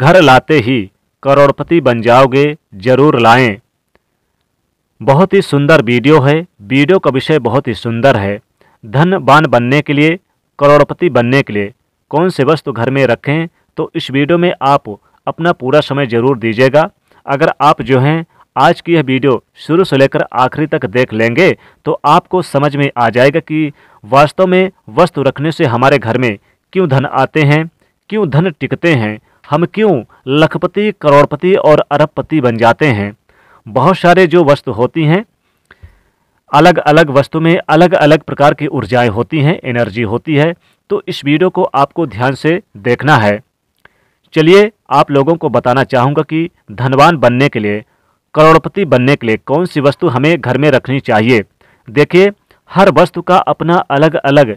घर लाते ही करोड़पति बन जाओगे जरूर लाएं बहुत ही सुंदर वीडियो है वीडियो का विषय बहुत ही सुंदर है धनबान बनने के लिए करोड़पति बनने के लिए कौन से वस्तु घर में रखें तो इस वीडियो में आप अपना पूरा समय जरूर दीजिएगा अगर आप जो हैं आज की यह वीडियो शुरू से लेकर आखिरी तक देख लेंगे तो आपको समझ में आ जाएगा कि वास्तव में वस्तु रखने से हमारे घर में क्यों धन आते हैं क्यों धन टिकते हैं हम क्यों लखपति करोड़पति और अरबपति बन जाते हैं बहुत सारे जो वस्तु होती हैं अलग अलग वस्तु में अलग अलग प्रकार की ऊर्जाएं होती हैं एनर्जी होती है तो इस वीडियो को आपको ध्यान से देखना है चलिए आप लोगों को बताना चाहूँगा कि धनवान बनने के लिए करोड़पति बनने के लिए कौन सी वस्तु हमें घर में रखनी चाहिए देखिए हर वस्तु का अपना अलग अलग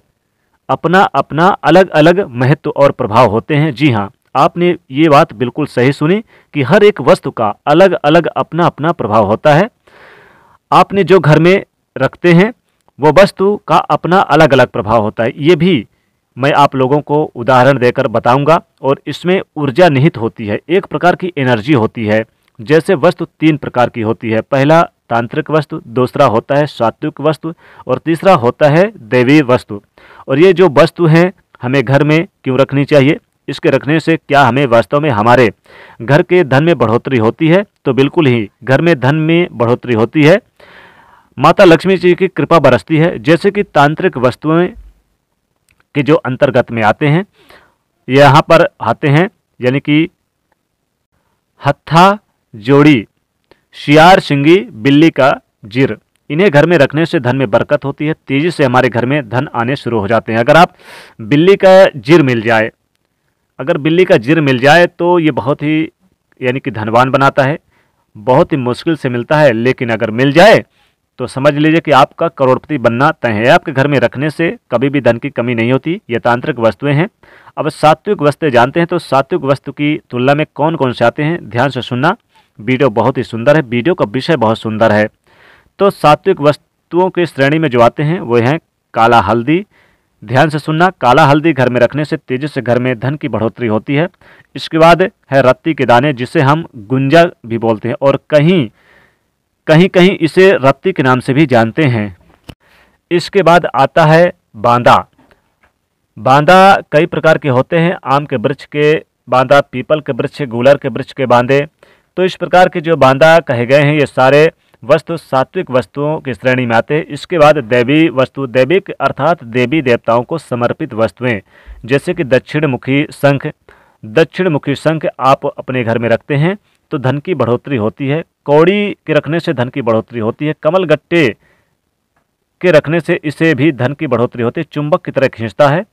अपना अपना अलग अलग महत्व और प्रभाव होते हैं जी हाँ आपने ये बात बिल्कुल सही सुनी कि हर एक वस्तु का अलग अलग अपना अपना प्रभाव होता है आपने जो घर में रखते हैं वो वस्तु का अपना अलग अलग प्रभाव होता है ये भी मैं आप लोगों को उदाहरण देकर बताऊंगा और इसमें ऊर्जा निहित होती है एक प्रकार की एनर्जी होती है जैसे वस्तु तीन प्रकार की होती है पहला तांत्रिक वस्तु दूसरा होता है सात्विक वस्तु और तीसरा होता है दैवीय वस्तु और ये जो वस्तु हैं हमें घर में क्यों रखनी चाहिए इसके रखने से क्या हमें वास्तव में हमारे घर के धन में बढ़ोतरी होती है तो बिल्कुल ही घर में धन में बढ़ोतरी होती है माता लक्ष्मी जी की कृपा बरसती है जैसे कि तांत्रिक वस्तुएं के जो अंतर्गत में आते हैं यहाँ पर आते हैं यानी कि हत्था जोड़ी शियार सिंगी बिल्ली का जिर इन्हें घर में रखने से धन में बरकत होती है तेज़ी से हमारे घर में धन आने शुरू हो जाते हैं अगर आप बिल्ली का जिर मिल जाए अगर बिल्ली का जिर मिल जाए तो ये बहुत ही यानी कि धनवान बनाता है बहुत ही मुश्किल से मिलता है लेकिन अगर मिल जाए तो समझ लीजिए कि आपका करोड़पति बनना तय है आपके घर में रखने से कभी भी धन की कमी नहीं होती ये तांत्रिक वस्तुएं हैं अब सात्विक वस्तुएं जानते हैं तो सात्विक वस्तु की तुलना में कौन कौन से आते हैं ध्यान से सुनना वीडियो बहुत ही सुंदर है वीडियो का विषय बहुत सुंदर है तो सात्विक वस्तुओं की श्रेणी में जो आते हैं वो हैं काला हल्दी ध्यान से सुनना काला हल्दी घर में रखने से तेजी से घर में धन की बढ़ोतरी होती है इसके बाद है रत्ती के दाने जिसे हम गुंजा भी बोलते हैं और कहीं कहीं कहीं इसे रत्ती के नाम से भी जानते हैं इसके बाद आता है बांदा बांदा कई प्रकार के होते हैं आम के वृक्ष के बांदा पीपल के वृक्ष गुलर के वृक्ष के बांदे तो इस प्रकार के जो बांदा कहे गए हैं ये सारे वस्तु सात्विक वस्तुओं की श्रेणी में आते हैं इसके बाद देवी वस्तु देविक अर्थात देवी देवताओं को समर्पित वस्तुएं जैसे कि दक्षिणमुखी शंख दक्षिणमुखी शंख आप अपने घर में रखते हैं तो धन की बढ़ोतरी होती है कौड़ी के रखने से धन की बढ़ोतरी होती है कमल गट्टे के रखने से इसे भी धन की बढ़ोतरी होती है चुंबक की तरह खींचता है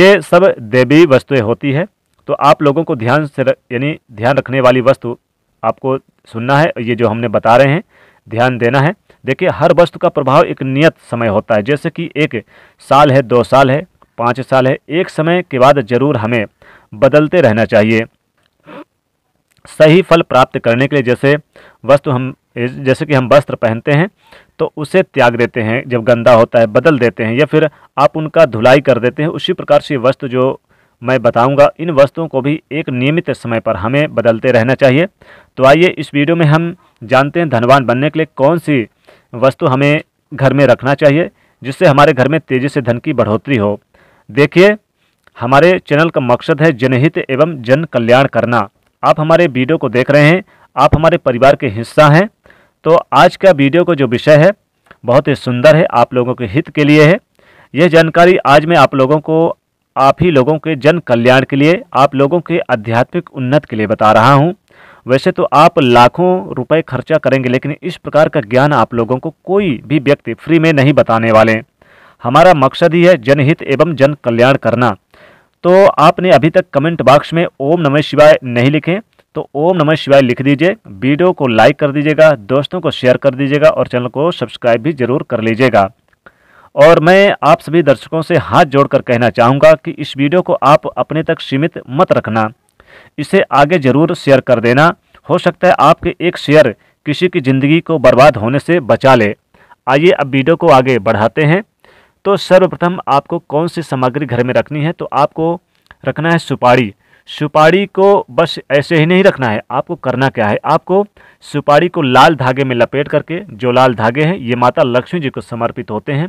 ये सब देवी वस्तुएं होती है तो आप लोगों को ध्यान से यानी ध्यान रखने वाली वस्तु आपको सुनना है ये जो हमने बता रहे हैं ध्यान देना है देखिए हर वस्तु का प्रभाव एक नियत समय होता है जैसे कि एक साल है दो साल है पाँच साल है एक समय के बाद जरूर हमें बदलते रहना चाहिए सही फल प्राप्त करने के लिए जैसे वस्तु हम जैसे कि हम वस्त्र पहनते हैं तो उसे त्याग देते हैं जब गंदा होता है बदल देते हैं या फिर आप उनका धुलाई कर देते हैं उसी प्रकार से वस्तु जो मैं बताऊंगा इन वस्तुओं को भी एक नियमित समय पर हमें बदलते रहना चाहिए तो आइए इस वीडियो में हम जानते हैं धनवान बनने के लिए कौन सी वस्तु हमें घर में रखना चाहिए जिससे हमारे घर में तेज़ी से धन की बढ़ोतरी हो देखिए हमारे चैनल का मकसद है जनहित एवं जन कल्याण करना आप हमारे वीडियो को देख रहे हैं आप हमारे परिवार के हिस्सा हैं तो आज का वीडियो का जो विषय है बहुत ही सुंदर है आप लोगों के हित के लिए है यह जानकारी आज मैं आप लोगों को आप ही लोगों के जन कल्याण के लिए आप लोगों के आध्यात्मिक उन्नत के लिए बता रहा हूँ वैसे तो आप लाखों रुपए खर्चा करेंगे लेकिन इस प्रकार का ज्ञान आप लोगों को कोई भी व्यक्ति फ्री में नहीं बताने वाले हमारा मकसद ही है जनहित एवं जन कल्याण करना तो आपने अभी तक कमेंट बॉक्स में ओम नमः शिवाय नहीं लिखे तो ओम नमः शिवाय लिख दीजिए वीडियो को लाइक कर दीजिएगा दोस्तों को शेयर कर दीजिएगा और चैनल को सब्सक्राइब भी जरूर कर लीजिएगा और मैं आप सभी दर्शकों से हाथ जोड़कर कहना चाहूँगा कि इस वीडियो को आप अपने तक सीमित मत रखना इसे आगे ज़रूर शेयर कर देना हो सकता है आपके एक शेयर किसी की ज़िंदगी को बर्बाद होने से बचा ले आइए अब वीडियो को आगे बढ़ाते हैं तो सर्वप्रथम आपको कौन सी सामग्री घर में रखनी है तो आपको रखना है सुपारी सुपारी को बस ऐसे ही नहीं रखना है आपको करना क्या है आपको सुपारी को लाल धागे में लपेट करके जो लाल धागे हैं ये माता लक्ष्मी जी को समर्पित होते हैं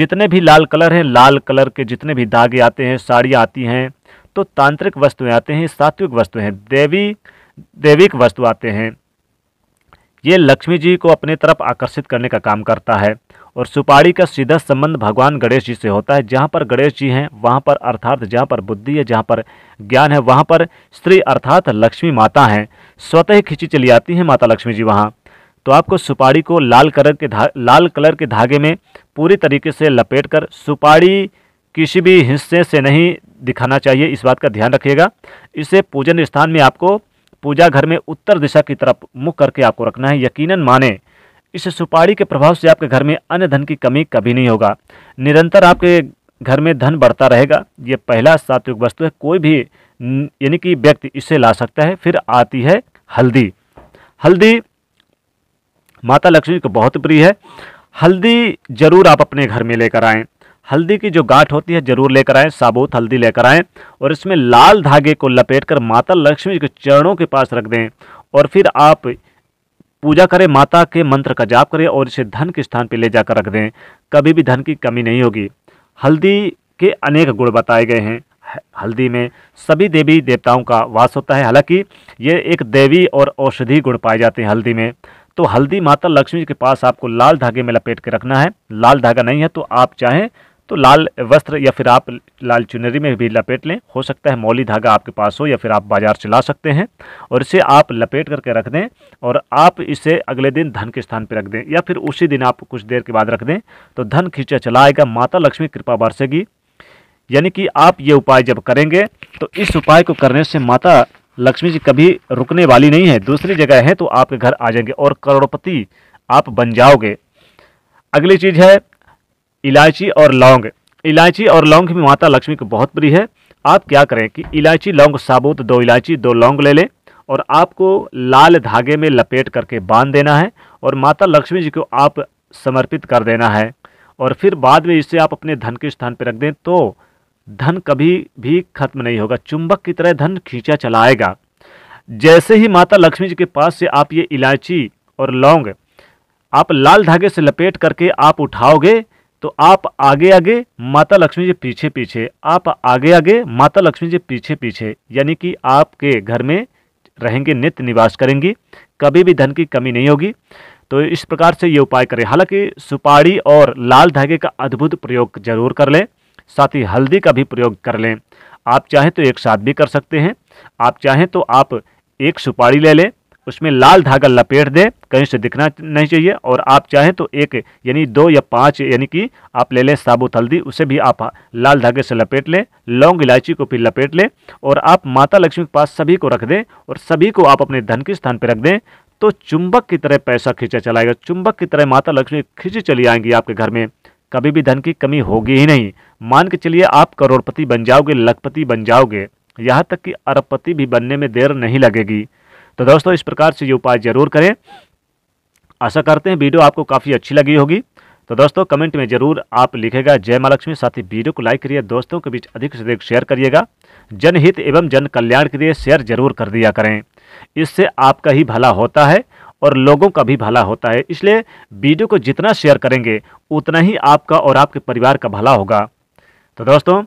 जितने भी लाल कलर हैं लाल कलर के जितने भी धागे आते हैं साड़ियाँ आती हैं तो तांत्रिक वस्तुएँ आते हैं सात्विक वस्तुएँ हैं देवी देविक वस्तु आते हैं ये लक्ष्मी जी को अपने तरफ आकर्षित करने का काम करता है और सुपारी का सीधा संबंध भगवान गणेश जी से होता है जहाँ पर गणेश जी हैं वहाँ पर अर्थात जहाँ पर बुद्धि है जहाँ पर ज्ञान है वहाँ पर स्त्री अर्थात लक्ष्मी माता हैं स्वतः खिंची चली आती हैं माता लक्ष्मी जी वहाँ तो आपको सुपारी को लाल कलर के धा लाल कलर के धागे में पूरी तरीके से लपेट कर सुपारी किसी भी हिस्से से नहीं दिखाना चाहिए इस बात का ध्यान रखिएगा इसे पूजन स्थान में आपको पूजा घर में उत्तर दिशा की तरफ मुख करके आपको रखना है यकीनन माने इस सुपारी के प्रभाव से आपके घर में अन्य धन की कमी कभी नहीं होगा निरंतर आपके घर में धन बढ़ता रहेगा ये पहला सात्विक वस्तु है कोई भी यानी कि व्यक्ति इसे ला सकता है फिर आती है हल्दी हल्दी माता लक्ष्मी को बहुत प्रिय है हल्दी ज़रूर आप अपने घर में लेकर आएँ हल्दी की जो गांठ होती है जरूर लेकर आएँ साबुत हल्दी लेकर आएँ और इसमें लाल धागे को लपेट कर माता लक्ष्मी के चरणों के पास रख दें और फिर आप पूजा करें माता के मंत्र का जाप करें और इसे धन के स्थान पर ले जाकर रख दें कभी भी धन की कमी नहीं होगी हल्दी के अनेक गुण बताए गए हैं हल्दी में सभी देवी देवताओं का वास होता है हालांकि ये एक देवी और औषधि गुण पाए जाते हैं हल्दी में तो हल्दी माता लक्ष्मी के पास आपको लाल धागे में लपेट के रखना है लाल धागा नहीं है तो आप चाहें तो लाल वस्त्र या फिर आप लाल चुनरी में भी लपेट लें हो सकता है मौली धागा आपके पास हो या फिर आप बाज़ार से ला सकते हैं और इसे आप लपेट करके रख दें और आप इसे अगले दिन धन के स्थान पर रख दें या फिर उसी दिन आप कुछ देर के बाद रख दें तो धन खींचा चला आएगा माता लक्ष्मी कृपा बरसेगी यानी कि आप ये उपाय जब करेंगे तो इस उपाय को करने से माता लक्ष्मी जी कभी रुकने वाली नहीं है दूसरी जगह है तो आपके घर आ जाएंगे और करोड़पति आप बन जाओगे अगली चीज़ है इलायची और लौंग इलायची और लौंग भी माता लक्ष्मी को बहुत प्रिय है आप क्या करें कि इलायची लौंग साबुत दो इलायची दो लौंग ले लें और आपको लाल धागे में लपेट करके बांध देना है और माता लक्ष्मी जी को आप समर्पित कर देना है और फिर बाद में इसे आप अपने धन के स्थान पर रख दें तो धन कभी भी खत्म नहीं होगा चुंबक की तरह धन खींचा चलाएगा जैसे ही माता लक्ष्मी जी के पास से आप ये इलायची और लौंग आप लाल धागे से लपेट करके आप उठाओगे तो आप आगे आगे माता लक्ष्मी जी पीछे पीछे आप आगे आगे माता लक्ष्मी जी पीछे पीछे यानी कि आपके घर में रहेंगे नित्य निवास करेंगी कभी भी धन की कमी नहीं होगी तो इस प्रकार से ये उपाय करें हालांकि सुपारी और लाल धागे का अद्भुत प्रयोग जरूर कर लें साथ ही हल्दी का भी प्रयोग कर लें आप चाहें तो एक साथ भी कर सकते हैं आप चाहें तो आप एक सुपारी ले लें उसमें लाल धागा लपेट दें कहीं से दिखना नहीं चाहिए और आप चाहें तो एक यानी दो या पाँच यानी कि आप ले लें साबुत हल्दी उसे भी आप लाल धागे से लपेट लें लौंग इलायची को भी लपेट लें और आप माता लक्ष्मी के पास सभी को रख दें और सभी को आप अपने धन के स्थान पर रख दें तो चुंबक की तरह पैसा खींचा चलाएगा चुंबक की तरह माता लक्ष्मी खींची चली आएंगी आपके घर में कभी भी धन की कमी होगी ही नहीं मान के चलिए आप करोड़पति बन जाओगे लखपति बन जाओगे यहाँ तक कि अरबपति भी बनने में देर नहीं लगेगी तो दोस्तों इस प्रकार से ये उपाय ज़रूर करें आशा करते हैं वीडियो आपको काफ़ी अच्छी लगी होगी तो दोस्तों कमेंट में जरूर आप लिखेगा जय महालक्ष्मी साथ ही वीडियो को लाइक करिए दोस्तों के बीच अधिक से अधिक शेयर करिएगा जनहित एवं जन कल्याण के लिए शेयर जरूर कर दिया करें इससे आपका ही भला होता है और लोगों का भी भला होता है इसलिए वीडियो को जितना शेयर करेंगे उतना ही आपका और आपके परिवार का भला होगा तो दोस्तों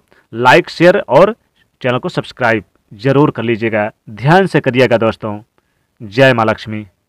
लाइक शेयर और चैनल को सब्सक्राइब जरूर कर लीजिएगा ध्यान से करिएगा दोस्तों जय महालक्ष्मी लक्ष्मी